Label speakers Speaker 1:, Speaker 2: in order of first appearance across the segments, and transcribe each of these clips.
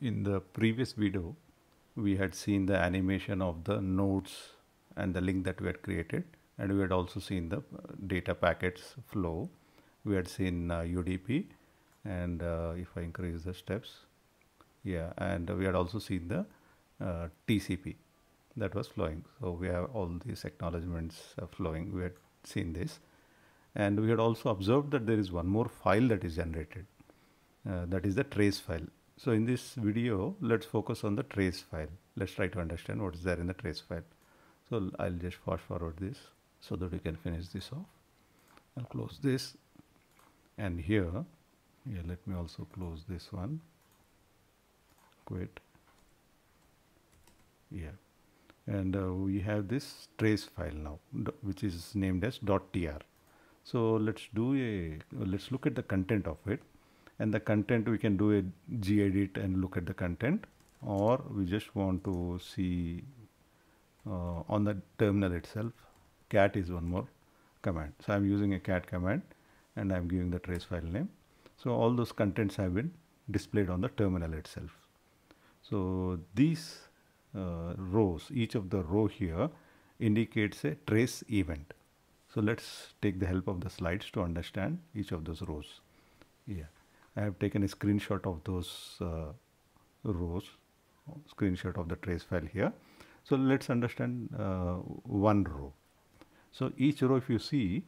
Speaker 1: In the previous video, we had seen the animation of the nodes and the link that we had created and we had also seen the uh, data packets flow. We had seen uh, UDP and uh, if I increase the steps, yeah, and we had also seen the uh, TCP that was flowing. So we have all these acknowledgements uh, flowing. We had seen this and we had also observed that there is one more file that is generated. Uh, that is the trace file so in this video, let's focus on the trace file. Let's try to understand what is there in the trace file. So I'll just fast forward this so that we can finish this off. I'll close this and here, yeah. let me also close this one. Quit. Yeah. And uh, we have this trace file now, which is named as .tr. So let's do a, let's look at the content of it and the content we can do a gedit and look at the content or we just want to see uh, on the terminal itself cat is one more command so i'm using a cat command and i'm giving the trace file name so all those contents have been displayed on the terminal itself so these uh, rows each of the row here indicates a trace event so let's take the help of the slides to understand each of those rows yeah I have taken a screenshot of those uh, rows, screenshot of the trace file here. So let's understand uh, one row. So each row if you see,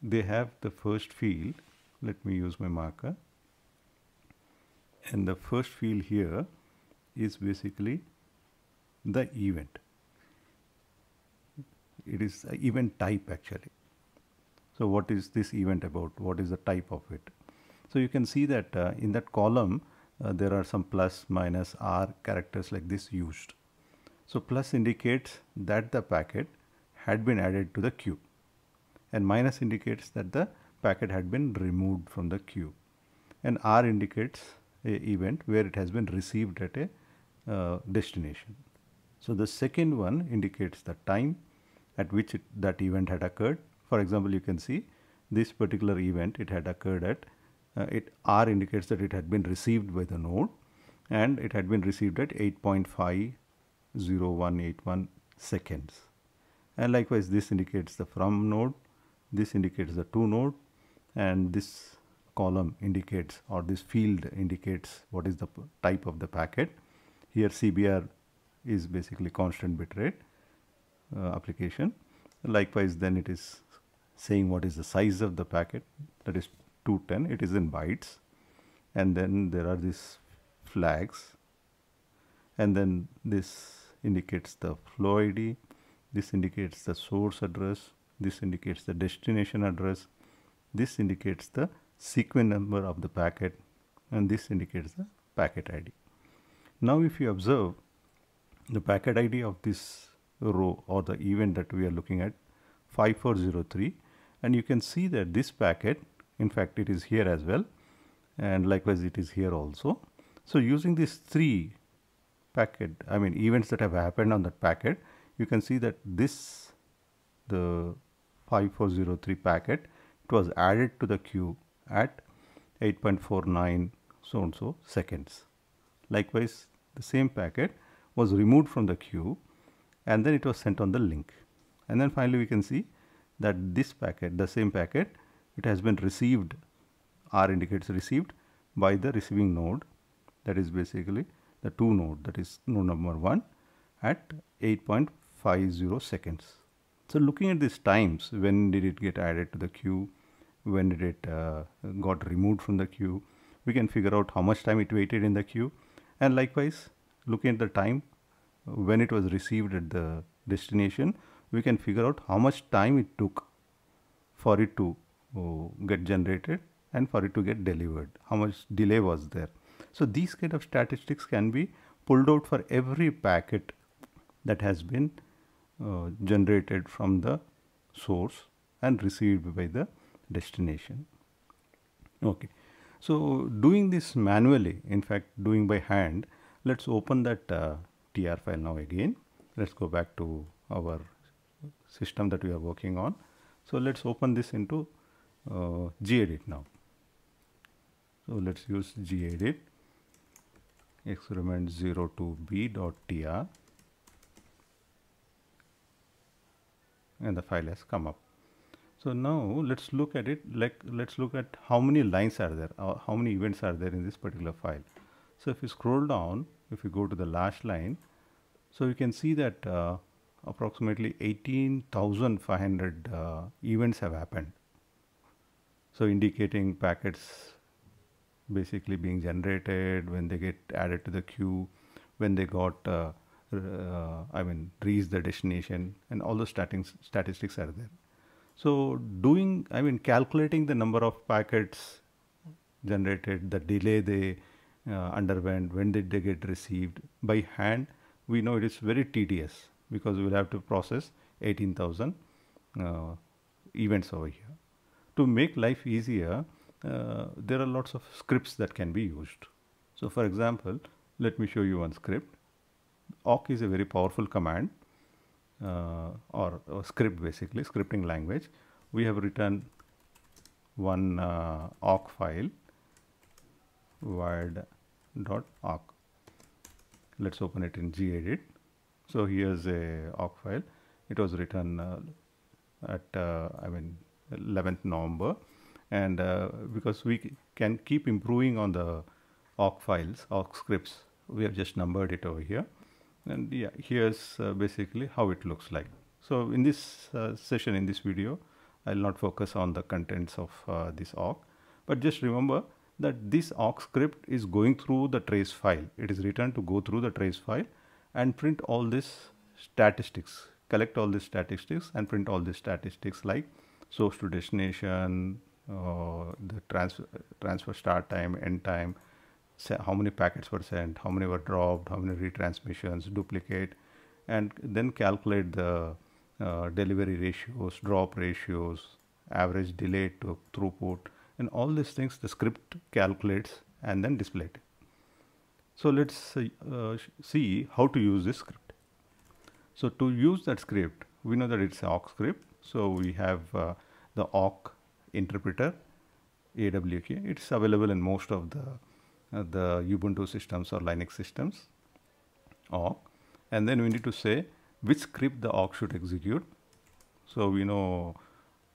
Speaker 1: they have the first field. Let me use my marker. And the first field here is basically the event. It is event type actually. So what is this event about? What is the type of it? So you can see that uh, in that column, uh, there are some plus, minus, R characters like this used. So plus indicates that the packet had been added to the queue and minus indicates that the packet had been removed from the queue and R indicates a event where it has been received at a uh, destination. So the second one indicates the time at which it, that event had occurred. For example, you can see this particular event, it had occurred at uh, it R indicates that it had been received by the node and it had been received at 8.50181 seconds. And likewise this indicates the from node, this indicates the to node and this column indicates or this field indicates what is the type of the packet. Here CBR is basically constant bit rate uh, application. Likewise then it is saying what is the size of the packet that is 210 it is in bytes and then there are these flags and then this indicates the flow ID this indicates the source address this indicates the destination address this indicates the sequence number of the packet and this indicates the packet ID now if you observe the packet ID of this row or the event that we are looking at 5403 and you can see that this packet in fact it is here as well and likewise it is here also so using these three packet I mean events that have happened on that packet you can see that this the 5403 packet it was added to the queue at 8.49 so and so seconds likewise the same packet was removed from the queue and then it was sent on the link and then finally we can see that this packet the same packet it has been received r indicates received by the receiving node that is basically the 2 node that is node number 1 at 8.50 seconds. So looking at these times when did it get added to the queue when did it uh, got removed from the queue we can figure out how much time it waited in the queue and likewise looking at the time uh, when it was received at the destination we can figure out how much time it took for it to get generated and for it to get delivered, how much delay was there. So these kind of statistics can be pulled out for every packet that has been uh, generated from the source and received by the destination. Okay. So doing this manually, in fact doing by hand, let's open that uh, TR file now again. Let's go back to our system that we are working on. So let's open this into uh, gedit now. So let's use gedit experiment02b.tr and the file has come up. So now let's look at it like let's look at how many lines are there or uh, how many events are there in this particular file. So if you scroll down if you go to the last line so you can see that uh, approximately 18,500 uh, events have happened. So indicating packets basically being generated when they get added to the queue, when they got, uh, uh, I mean, reach the destination and all the statistics are there. So doing, I mean, calculating the number of packets generated, the delay they uh, underwent, when did they get received by hand, we know it is very tedious because we will have to process 18,000 uh, events over here to make life easier, uh, there are lots of scripts that can be used. So for example, let me show you one script. awk is a very powerful command uh, or, or, script basically, scripting language. We have written one uh, awk file, word.awk. Let's open it in gedit. So here's a awk file. It was written uh, at, uh, I mean, 11th November and uh, because we can keep improving on the awk files, awk scripts, we have just numbered it over here. And yeah, here's uh, basically how it looks like. So in this uh, session, in this video, I'll not focus on the contents of uh, this awk, but just remember that this awk script is going through the trace file. It is written to go through the trace file and print all this statistics, collect all these statistics and print all these statistics like source to destination, uh, the transfer, transfer start time, end time, how many packets were sent, how many were dropped, how many retransmissions, duplicate, and then calculate the uh, delivery ratios, drop ratios, average delay to throughput, and all these things the script calculates and then displays it. So let's uh, see how to use this script. So to use that script, we know that it's an awk script so we have uh, the awk interpreter, AWK. It's available in most of the uh, the Ubuntu systems or Linux systems, awk. And then we need to say which script the awk should execute. So we know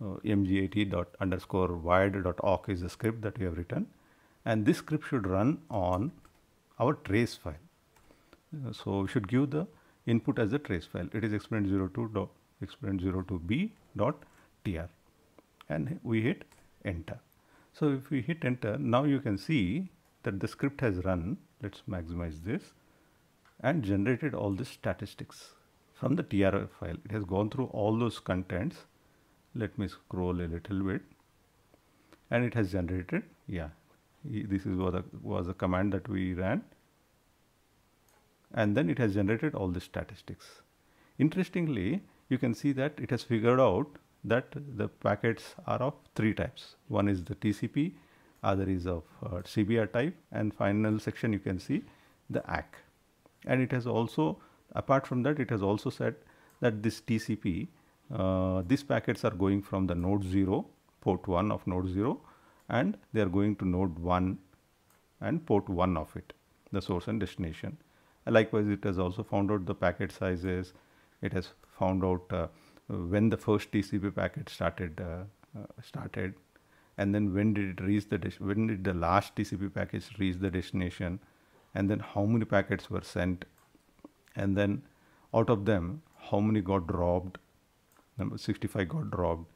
Speaker 1: uh, mgat underscore wide dot is the script that we have written. And this script should run on our trace file. Uh, so we should give the input as a trace file. It is exponent 02 exponent 0 to b dot tr and we hit enter. So if we hit enter now you can see that the script has run let's maximize this and generated all the statistics from the tr file. It has gone through all those contents. Let me scroll a little bit and it has generated. Yeah, this is what was a command that we ran and then it has generated all the statistics. Interestingly, you can see that it has figured out that the packets are of three types. One is the TCP, other is of uh, CBR type and final section you can see the ACK. And it has also, apart from that, it has also said that this TCP, uh, these packets are going from the node 0, port 1 of node 0 and they are going to node 1 and port 1 of it, the source and destination. Likewise, it has also found out the packet sizes, it has found out uh, when the first TCP packet started uh, uh, started, and then when did it reach the when did the last TCP packet reach the destination, and then how many packets were sent, and then out of them how many got dropped. Number 65 got dropped,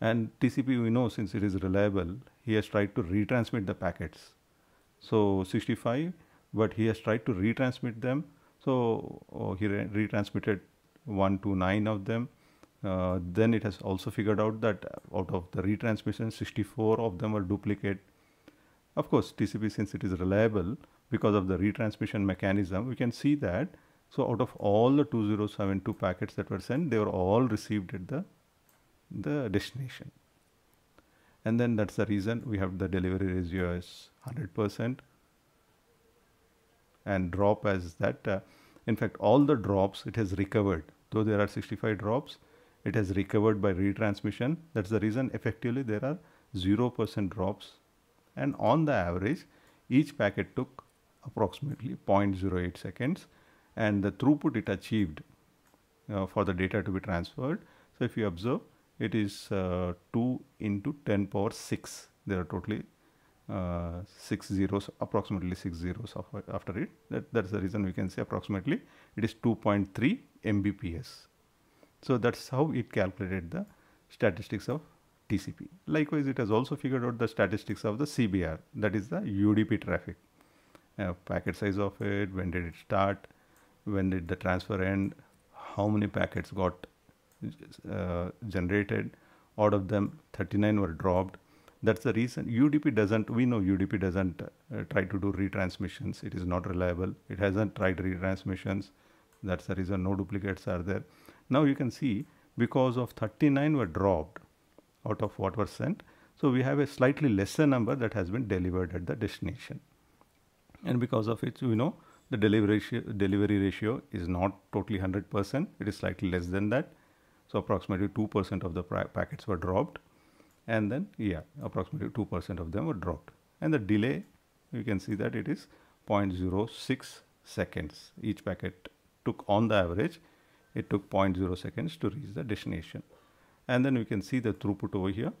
Speaker 1: and TCP we know since it is reliable, he has tried to retransmit the packets. So 65, but he has tried to retransmit them. So oh, he re retransmitted one to nine of them. Uh, then it has also figured out that out of the retransmission, 64 of them are duplicate. Of course, TCP, since it is reliable because of the retransmission mechanism, we can see that. So out of all the 2072 packets that were sent, they were all received at the, the destination. And then that's the reason we have the delivery ratio as 100% and drop as that. Uh, in fact, all the drops it has recovered though there are 65 drops it has recovered by retransmission that's the reason effectively there are 0% drops and on the average each packet took approximately 0.08 seconds and the throughput it achieved uh, for the data to be transferred so if you observe it is uh, 2 into 10 power 6 there are totally uh, 6 zeros approximately 6 zeros after it that, that's the reason we can say approximately it is 2.3 Mbps. So that's how it calculated the statistics of TCP. Likewise, it has also figured out the statistics of the CBR, that is the UDP traffic, uh, packet size of it, when did it start, when did the transfer end, how many packets got uh, generated, out of them 39 were dropped. That's the reason UDP doesn't, we know UDP doesn't uh, try to do retransmissions. It is not reliable. It hasn't tried retransmissions. That's the reason no duplicates are there. Now you can see because of 39 were dropped out of what were sent. So we have a slightly lesser number that has been delivered at the destination. And because of it, you know, the delivery ratio, delivery ratio is not totally 100%. It is slightly less than that. So approximately 2% of the packets were dropped. And then, yeah, approximately 2% of them were dropped. And the delay, you can see that it is 0.06 seconds. Each packet took on the average, it took 0.0 seconds to reach the destination. And then we can see the throughput over here.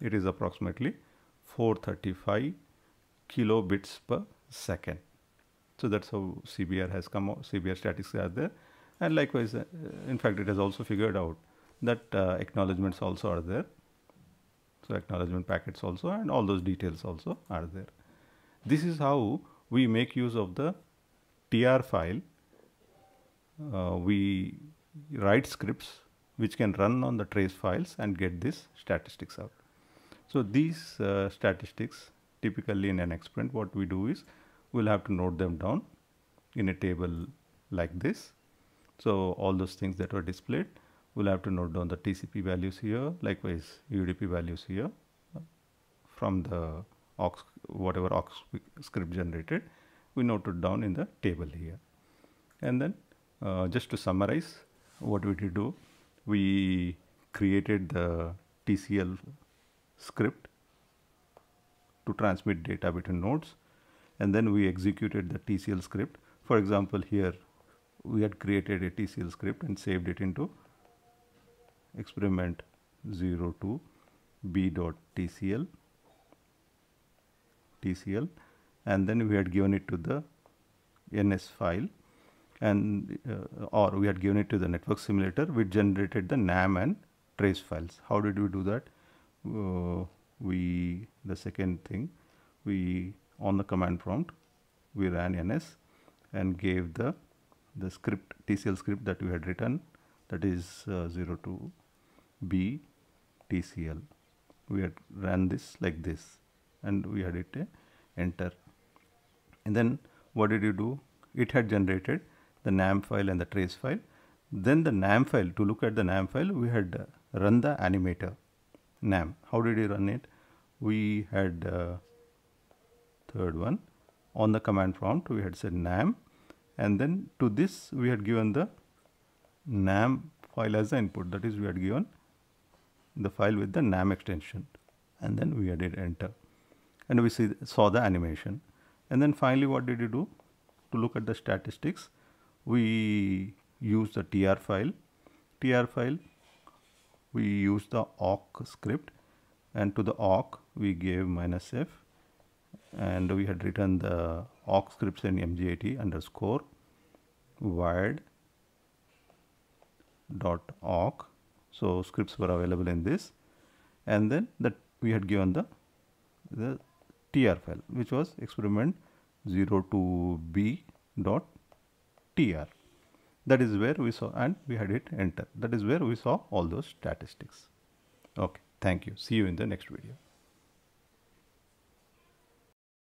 Speaker 1: It is approximately 435 kilobits per second. So that's how CBR has come out, CBR statistics are there. And likewise, uh, in fact, it has also figured out that uh, acknowledgements also are there. So acknowledgement packets also and all those details also are there. This is how we make use of the TR file uh, we write scripts which can run on the trace files and get these statistics out. So these uh, statistics typically in an experiment what we do is we'll have to note them down in a table like this. So all those things that were displayed we'll have to note down the TCP values here likewise UDP values here uh, from the aux, whatever aux script generated we note it down in the table here and then uh, just to summarize, what we did do? We created the TCL script to transmit data between nodes and then we executed the TCL script. For example, here we had created a TCL script and saved it into experiment 02 b.tcl tcl and then we had given it to the ns file and uh, or we had given it to the network simulator We generated the NAM and trace files. How did we do that? Uh, we the second thing we on the command prompt we ran ns and gave the the script tcl script that we had written that is uh, 02 b tcl we had ran this like this and we had it uh, enter and then what did you do it had generated the NAM file and the trace file. Then the NAM file, to look at the NAM file, we had uh, run the animator NAM. How did we run it? We had uh, third one on the command prompt we had said NAM and then to this we had given the NAM file as the input that is we had given the file with the NAM extension and then we added enter and we see, saw the animation and then finally what did you do to look at the statistics we use the tr file tr file we use the awk script and to the awk we gave minus f and we had written the awk scripts in mgat underscore wired dot awk so scripts were available in this and then that we had given the the tr file which was experiment 02b dot TR. That is where we saw and we had hit enter. That is where we saw all those statistics. Okay. Thank you. See you in the next video.